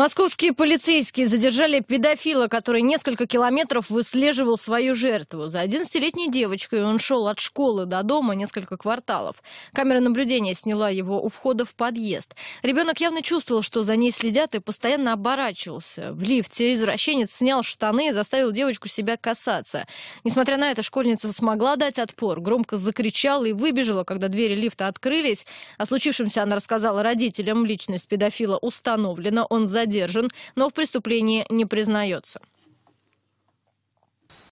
Московские полицейские задержали педофила, который несколько километров выслеживал свою жертву. За 11-летней девочкой он шел от школы до дома несколько кварталов. Камера наблюдения сняла его у входа в подъезд. Ребенок явно чувствовал, что за ней следят и постоянно оборачивался. В лифте извращенец снял штаны и заставил девочку себя касаться. Несмотря на это, школьница смогла дать отпор, громко закричала и выбежала, когда двери лифта открылись. О случившемся она рассказала родителям. Личность педофила установлена. Он задержан задержан, но в преступлении не признается.